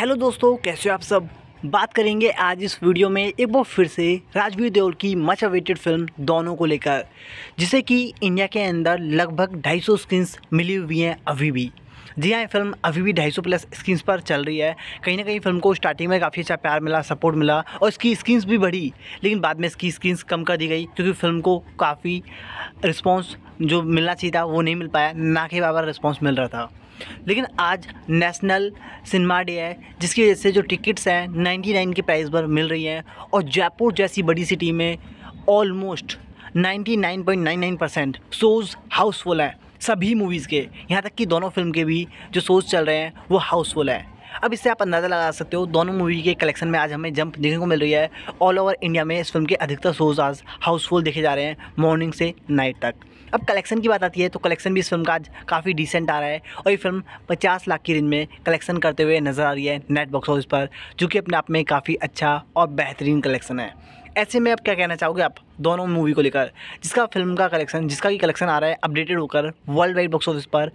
hello दोस्तों कैसे हो आप सब बात करेंगे आज इस वीडियो में एक बार फिर से राजवीर देओल की मच अवेटेड फिल्म दोनों को लेकर जिसे कि इंडिया के अंदर लगभग 250 स्क्रीन्स मिली हुई हैं अभी भी जी हाँ ये फिल्म अभी भी 250 प्लस स्क्रीन्स पर चल रही है कहीं ना कहीं फिल्म को स्टार्टिंग में काफ़ी अच्छा प्यार मिला सपोर्ट मिला और इसकी स्क्रीन्स भी बढ़ी लेकिन बाद में इसकी स्क्रीन्स कम कर दी गई क्योंकि फिल्म को काफ़ी रिस्पॉन्स जो मिलना चाहिए था वो नहीं मिल पाया ना के बराबर रिस्पॉन्स मिल रहा था लेकिन आज नेशनल सिनेमा डे है जिसकी वजह से जो टिकट्स हैं 99 के प्राइस पर मिल रही हैं और जयपुर जैसी बड़ी सिटी में ऑलमोस्ट 99.99 परसेंट शोज़ हाउसफुल हैं सभी मूवीज़ के यहाँ तक कि दोनों फिल्म के भी जो शोज़ चल रहे हैं वो हाउसफुल हैं अब इससे आप अंदाज़ा लगा सकते हो दोनों मूवी के कलेक्शन में आज हमें जंप देखने को मिल रही है ऑल ओवर इंडिया में इस फिल्म के अधिकतर शोज़ आज हाउसफुल देखे जा रहे हैं मॉर्निंग से नाइट तक अब कलेक्शन की बात आती है तो कलेक्शन भी इस फिल्म का आज काफ़ी डिसेंट आ रहा है और ये फिल्म 50 लाख की रेंज में कलेक्शन करते हुए नज़र आ रही है नेट बॉक्स ऑफिस पर जो कि अपने आप में काफ़ी अच्छा और बेहतरीन कलेक्शन है ऐसे में अब क्या कहना चाहोगे आप दोनों मूवी को लेकर जिसका फिल्म का कलेक्शन जिसका भी कलेक्शन आ रहा है अपडेटेड होकर वर्ल्ड वाइड बॉक्स ऑफिस पर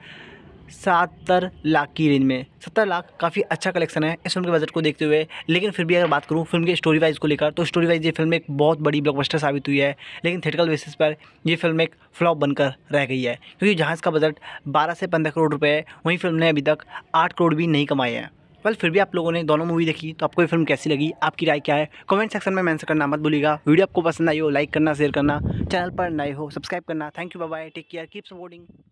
सत्तर लाख की रेंज में सत्तर लाख काफ़ी अच्छा कलेक्शन है इस फिल्म के बजट को देखते हुए लेकिन फिर भी अगर बात करूँ फिल्म के स्टोरी वाइज को लेकर तो स्टोरी वाइज ये फिल्म एक बहुत बड़ी ब्लॉकबस्टर साबित हुई है लेकिन थिएटिकल बेसिस पर यह फिल्म एक फ्लॉप बनकर रह गई है क्योंकि जहाँ इसका बजट बारह से पंद्रह करोड़ रुपये है वहीं फिल्म ने अभी तक आठ करोड़ भी नहीं कमाए हैं बल फिर भी आप लोगों ने दोनों मूवी देखी तो आपको ये फिल्म कैसी लगी आपकी राय क्या है कमेंट सेक्शन में मैंसर करना मत भूलिएगा वीडियो आपको पसंद आई हो लाइक करना शेयर करना चैनल पर नए हो सब्सक्राइब करना thank you bye take care keep supporting